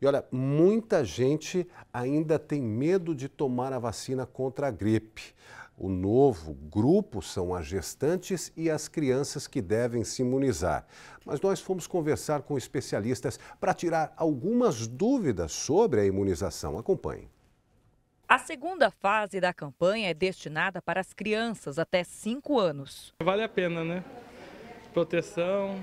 E olha, muita gente ainda tem medo de tomar a vacina contra a gripe. O novo grupo são as gestantes e as crianças que devem se imunizar. Mas nós fomos conversar com especialistas para tirar algumas dúvidas sobre a imunização. Acompanhe. A segunda fase da campanha é destinada para as crianças até 5 anos. Vale a pena, né? Proteção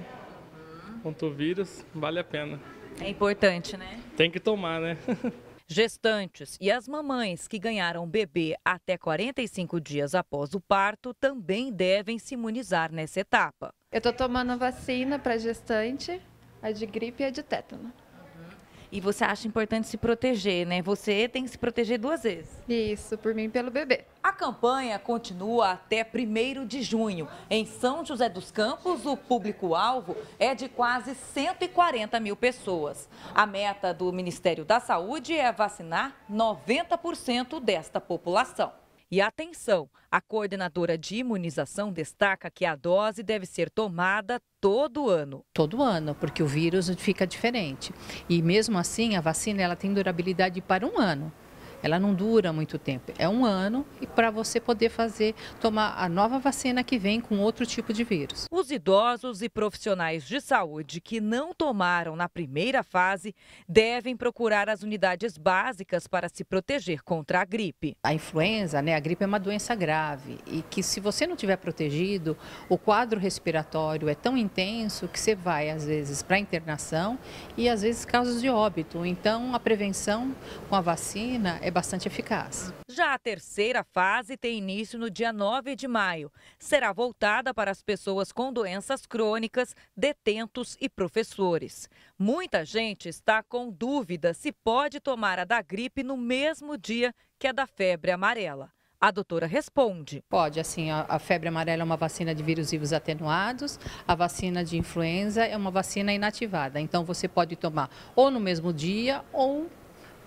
contra o vírus, vale a pena. É importante, né? Tem que tomar, né? Gestantes e as mamães que ganharam bebê até 45 dias após o parto também devem se imunizar nessa etapa. Eu estou tomando vacina para gestante, a de gripe e a de tétano. E você acha importante se proteger, né? Você tem que se proteger duas vezes. Isso, por mim e pelo bebê. A campanha continua até 1 de junho. Em São José dos Campos, o público-alvo é de quase 140 mil pessoas. A meta do Ministério da Saúde é vacinar 90% desta população. E atenção, a coordenadora de imunização destaca que a dose deve ser tomada todo ano. Todo ano, porque o vírus fica diferente. E mesmo assim, a vacina ela tem durabilidade para um ano. Ela não dura muito tempo, é um ano e para você poder fazer, tomar a nova vacina que vem com outro tipo de vírus. Os idosos e profissionais de saúde que não tomaram na primeira fase devem procurar as unidades básicas para se proteger contra a gripe. A influenza, né, a gripe é uma doença grave e que se você não tiver protegido, o quadro respiratório é tão intenso que você vai às vezes para internação e às vezes casos de óbito. Então a prevenção com a vacina é bastante eficaz. Já a terceira fase tem início no dia 9 de maio. Será voltada para as pessoas com doenças crônicas, detentos e professores. Muita gente está com dúvida se pode tomar a da gripe no mesmo dia que a da febre amarela. A doutora responde. Pode, assim, a, a, febre amarela é uma vacina de vírus vivos atenuados, a vacina de influenza é uma vacina inativada. Então você pode tomar ou no mesmo dia ou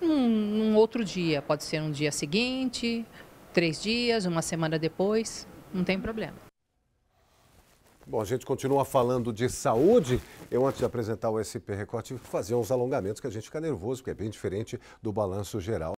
num, um outro dia. Pode ser um dia seguinte, três dias, uma semana depois, não tem problema. Bom, a gente continua falando de saúde. Eu, antes de apresentar o SP Record, tive que fazer uns alongamentos que a gente fica nervoso, porque é bem diferente do balanço geral.